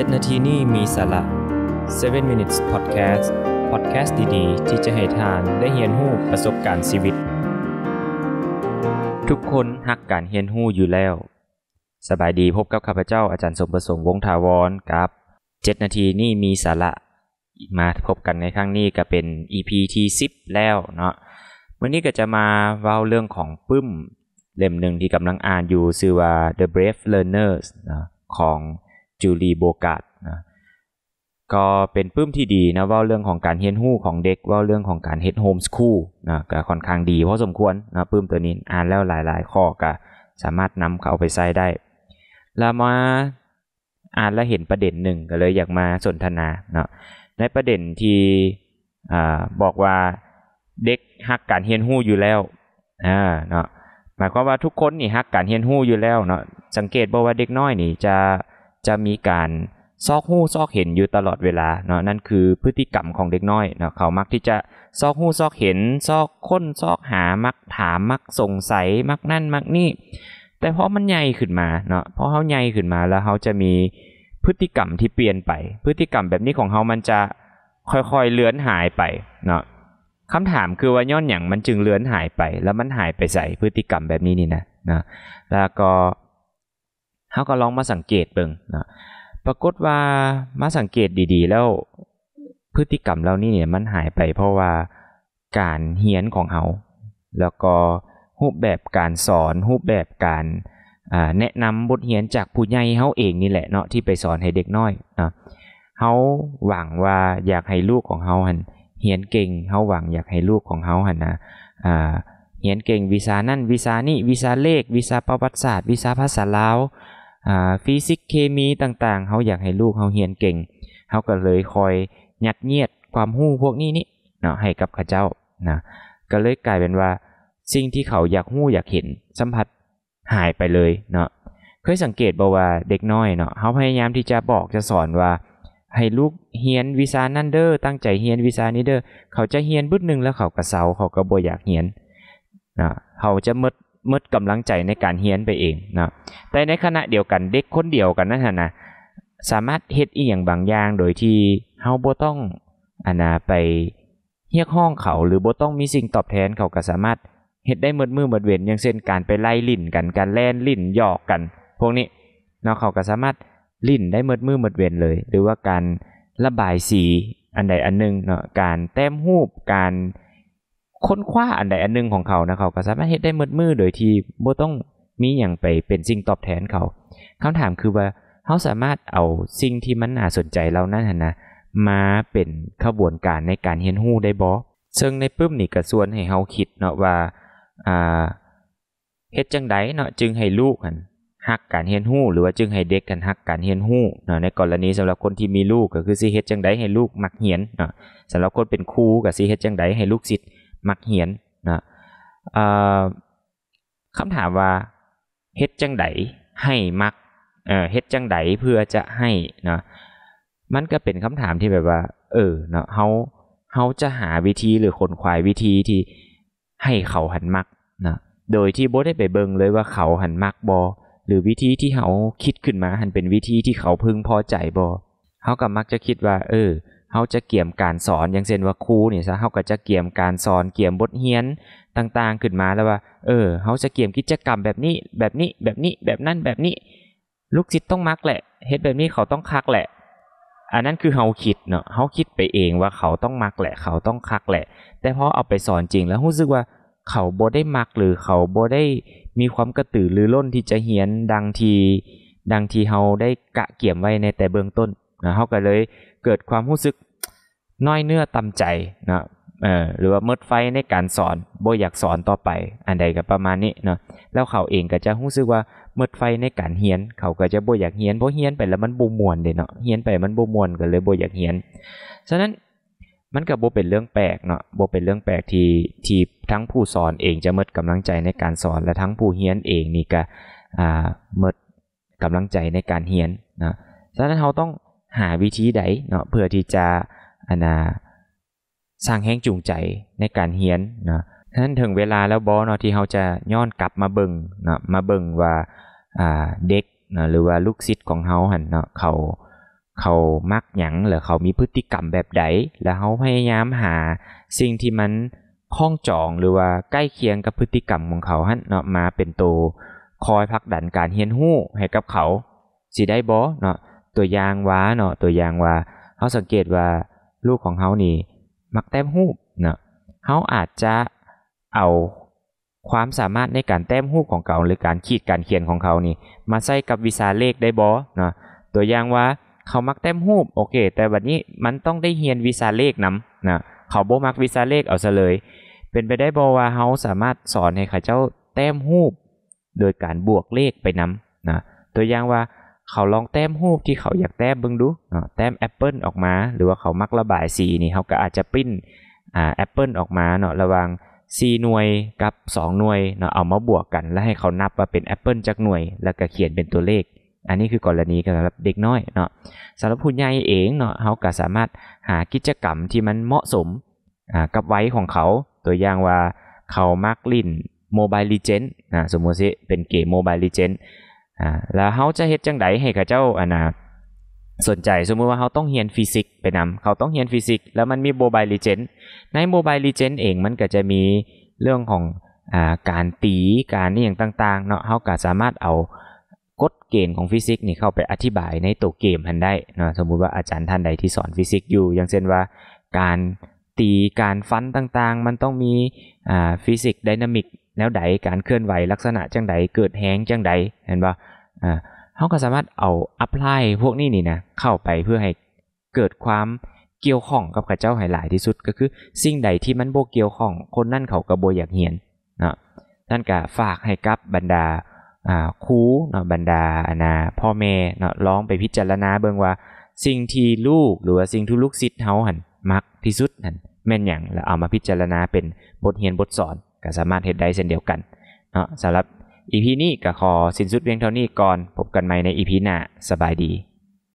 7นาทีนี่มีสาระ 7 minutes podcast พอดแคสต์ดีๆที่จะให้ทานได้เรียนรู้ประสบการณ์ชีวิต ทุกคนหักการเรียนรู้อยู่แล้ว สบายดีพบกับข้าพเจ้าอาจารย์สมประสงค์วงถาวรรับ7นาทีนี่มีสาระมาพบกันในครั้งนี้ก็เป็น EP ที่10แล้วเนาะวันนี้ก็จะมาเว้าเรื่องของปึ้ม เล่มหนึ่งที่กำลังอ่านอยู่ชื่อว่า The Brave Learners นะของจูลีโบกาดนะก็เป็นปื้มที่ดีนะว่าเรื่องของการเฮียนหู้ของเด็กว่าเรื่องของการเฮดโฮมสคูลนะก็ค่อนข้างดีพอสมควรนะปื้มตัวนี้อ่านแล้วหลาย ๆ ข้อก็สามารถนำเขาไปใช้ได้แล้วมาอ่านแล้วเห็นประเด็นหนึ่งก็เลยอยากมาสนทนาเนาะในประเด็นที่อบอกว่าเด็กหักการเฮียนหู้อยู่แล้วอ่าเนาะหมายความว่าทุกคนนี่หักการเฮียนหู้อยู่แล้วเนาะสังเกตบอกว่าเด็กน้อยนี่จะจะมีการซอกหู้ซอกเห็นอยู่ตลอดเวลาเนาะนั่นคือพฤติกรรมของเด็กน้อยเนาะเขามักที่จะซอกหู้ซอกเห็น ซอกค้นซอกหามักถามมักสงสัยมักนั่น มักนี่ แต่เพราะมันใหญ่ขึ้นมาเนาะเพราะเขาใหญ่ขึ้นมาแล้วเขาจะมีพฤติกรรมที่เปลี่ยนไป พฤติกรรมแบบนี้ของเขามันจะค่อยๆเลือนหายไปเนาะคำถามคือว่าย้อนอย่างมันจึงเลือนหายไป แล้วมันหายไปใส่พฤติกรรมแบบนี้นี่นะนะแล้วก็เขาก็ลองมาสังเกตเบิ่งนะปรากฏว่ามาสังเกตดีๆ แล้วพฤติกรรมเรานี่เนี่ยมันหายไปเพราะว่าการเฮียนของเขาแล้วก็รูปแบบการสอน รูปแบบการแนะนำบทเฮียนจากผู้ใหญ่เขาเองนี่แหละเนาะที่ไปสอนให้เด็กน้อยนะเขาหวังว่าอยากให้ลูกของเขาหันเฮียนเก่งเขาหวังอยากให้ลูกของเขาหันนะเฮียนเก่งวิชานั่น วิชานี่วิชาเลข วิชาประวัติศาสตร์วิชาภาษาลาวฟิสิกส์เคมีต่างๆเขาอยากให้ลูกเขาเรียนเก่ง เขาก็เลยคอยยัดเยียดความหู้พวกนี้นี่เนาะให้กับข้าเจ้านะก็เลยกลายเป็นว่าสิ่งที่เขาอยากหู้อยากเห็นสัมผัสหายไปเลยเนาะเคยสังเกตบ่าว่าเด็กน้อยเนาะเขาพยายามที่จะบอกจะสอนว่า ให้ลูกเฮียนวิชานั่นเดอ้อตั้งใจเฮียนวิชานี้เดอ้อเขาจะเฮียนบึ้ดหนึ่งแล้วเขากระเซาเขาก็บ่อยากเฮียนนะเขาจะมดมดกำลังใจในการเฮียนไปเองนะแต่ในขณะเดียวกันเด็กคนเดียวกันนั่นนะสามารถเฮ็ดอีอย่างบางอย่างโดยที่เฮาบ่ต้องอันนะไปเฮียกห้องเขาหรือบ่ต้องมีสิ่งตอบแทนเขาก็สามารถเฮ็ดได้หมดมือหมดเวียนอย่างเช่นการไปไล่ลิ่นกันการแล่นลิ่นหยอกกัน พวกนี้เนาะเขาก็สามารถลิ่นได้หมดมือหมดเวียนเลย หรือว่าการระบายสีอันใดอันหนึ่งเนาะการแต้มหูปการค้นคว้าอันใดอันหนึ่งของเขา นะเขาก็สามารถเฮ็ดได้มืดมือโดยที่บ่ต้องมีอย่างไปเป็นสิ่งตอบแทนเขาคำถามคือว่าเขาสามารถเอาสิ่งที่มันน่าสนใจเรานั่นนะมาเป็นขบวนการในการเฮียนหู้ได้บ่ซึ่งในปึ้มนี่ก็ส่วนให้เขาคิดเนาะว่าอ่าเฮ็ดจังไดเนาะจึงให้ลูกหันฮักการเรียนหู้ หรือว่าจึงให้เด็กกันฮักการเรียนหู้ เนาะในกรณีสำหรับคนที่มีลูกก็คือสิเฮ็ดจังไดให้ลูก มักเรียน เนาะสำหรับคนเป็นครูก็สิเฮ็ดจังไดให้ลูกศิษยมักเหียนนะคำถามว่าเฮ็ดจังไดให้มักเฮ็ดจังไดเพื่อจะให้นะมันก็เป็นคำถามที่แบบว่า เออเนาะเขาเขาจะหาวิธีหรือคนควายวิธีที่ให้เขาหันมักนะโดยที่บ่ได้ไปเบิงเลยว่าเขาหันมักบอหรือวิธีที่เขาคิดขึ้นมาหันเป็นวิธีที่เขาพึงพอใจบอเขาก็มักจะคิดว่าเออเขาจะเกี่ยมการสอนอย่างเช่นว่าครูนี่ยซะเขาก็จะเกี่ยมการสอนเกี่ยมบทเฮียนต่างๆขึ้นมาแล้วว่าเออเขาจะเกี่ยมกิจกรรมแบบนี้แบบนี้แบบนี้แบบนั้นแบบนี้ลูกศิษย์ต้องมักแหละเฮ็ดแบบนี้เขาต้องคักแหละ อันนั้นคือเขาคิดเนาะเขาคิดไปเองว่าเขาต้องมักแหละ เขาต้องคักแหละ แต่พอเอาไปสอนจริง แล้วรู้สึกว่าเขาบ่ได้มักหรือเขาบ่ได้มีความกระตือรือร้นที่จะเฮียนดังทีดังที่เขาได้กะเกี่ยมไว้ในแต่เบื้องต้นนะเขาก็เลยเกิดความรู้สึกน้อยเนื้อต่ำใจนะเออหรือว่าเมดไฟในการสอนโบอยากสอนต่อไป อันใดก็ประมาณนี้เนาะแล้วเขาเองก็จะรู้สึกว่าเมดไฟในการเฮียนเขาก็จะโบอยากเฮียนเพราะเฮียนไปแล้วมันบูมวนเ่นเนาะเฮียนไปมันบูมวนก็เลยโบอยากเฮียนฉะนั้นมันกับโบเป็นเรื่องแปลกเนาะโบเป็นเรื่องแปลกที่ที่ทั้งผู้สอนเองจะเมดกำลังใจในการสอนและทั้งผู้เฮียนเองนี่ก็อ่าเมดกำลังใจในการเฮียนนะฉะนั้นเขาต้องหาวิธีใดเนาะเพื่อที่จะอานาสร้างแห้งจูงใจในการเฮียนเนาะนั้นถึงเวลาแล้วบอเนาะที่เขาจะย้อนกลับมาเบิงเนาะมาเบิงว่าอ่าเด็กเนาะหรือว่าลูกศิษย์ของเขาหันเนาะเขาเขามักหยังหรือเขามีพฤติกรรมแบบใดแล้วเขาพยายามหาสิ่งที่มันคล้องจองหรือว่าใกล้เคียงกับพฤติกรรมของเขาหันเนาะมาเป็นตัวคอยพักดันการเฮียนหู้ให้กับเขาสิได้บอเนาะตัวอย่างว่าเนาะตัวอย่างว่าเขาสังเกตว่าลูกของเขานี่ มักแต้มหูบเนาะเขาอาจจะเอา ความสามารถในการแต้มหูบของเขาหรือการขีดการเขียนของเขานี่มาใส่กับวิชาเลขได้บอเนาะตัวอย่างว่า เขามักแต้มหูบโอเค แต่บัดนี้มันต้องได้เฮียนวิชาเลขนำนะเขาโบมักวิชาเลขเอาซะเลย เป็นไปได้บอว่าเขาสามารถสอนให้เขาเจ้าแต้มหูบโดยการบวกเลขไปนำนะตัวอย่างว่าเขาลองแต้มหูปที่เขาอยากแต้มบึงดูแต้มแอปเปิลออกมา หรือว่าเขามักระบายสีนี่เขาก็อาจจะปิ้นอ่าแอปเปิลออกมาเนาะ ระวังสี่หน่วยกับ 2 หน่วยเนาะเอามาบวกกัน แล้วให้เขานับว่าเป็นแอปเปิลจากหน่วย แล้วก็เขียนเป็นตัวเลข อันนี้คือกรณีสำหรับเด็กน้อยเนาะสำหรับผู้ใหญ่เองเนาะเขาก็สามารถหากิจกรรมที่มันเหมาะสมกับไว้ของเขา ตัวอย่างว่าเขามักลิ่นโมบายลีเจนนะสมมติเป็นเกมโมบายลีเจน่าแล้วเขาจะเฮ็ดจังไดให้กับเจ้าอันนะสนใจ สมมติว่าเขาต้องเรียนฟิสิกส์ไปนำเขาต้องเรียนฟิสิกส์แล้วมันมีโมบายลีเจนในโมบายลีเจนเองมันก็จะมีเรื่องของอ่าการตีการนี่อย่างต่างๆเนาะเขาก็สามารถเอากฎเกณฑ์ของฟิสิกส์นี่เข้าไปอธิบายในตัวเกมทันได้นะสมมุติว่าอาจารย์ท่านใดที่สอนฟิสิกส์อยู่อย่างเช่นว่าการตีการฟันต่างๆ มันต้องมีฟิสิกส์ไดนามิกแนวใด การเคลื่อนไหวลักษณะจังใดเกิดแห้งจังใดเห็นปะเขาก็สามารถเอาอัพไลน์พวกนี้นี่นะเข้าไปเพื่อให้เกิดความเกี่ยวข้องกับกระเจ้าหลายที่สุด ก็คือสิ่งใดที่มันโบเกี่ยวข้องคนนั่นเขากระโบอยากเหียนนะนั่นก็ฝากให้กับบรรดาครูเนาะบรรดาอนาพ่อแม่เนาะร้องไปพิจารณาเบิองว่าสิ่งที่ลูกหรือว่าสิ่งที่ลูกศิษย์เฮาหันมักที่สุดนั่นแม่นอย่างแล้วเอามาพิจารณาเป็นบทเรียนบทสอน ก็สามารถเห็นได้เช่นเดียวกันเนาะสำหรับอีพีนี้ก็ขอสิ้นสุดเพียงเท่านี้ก่อน พบกันใหม่ในอีพีหน้า สบายดี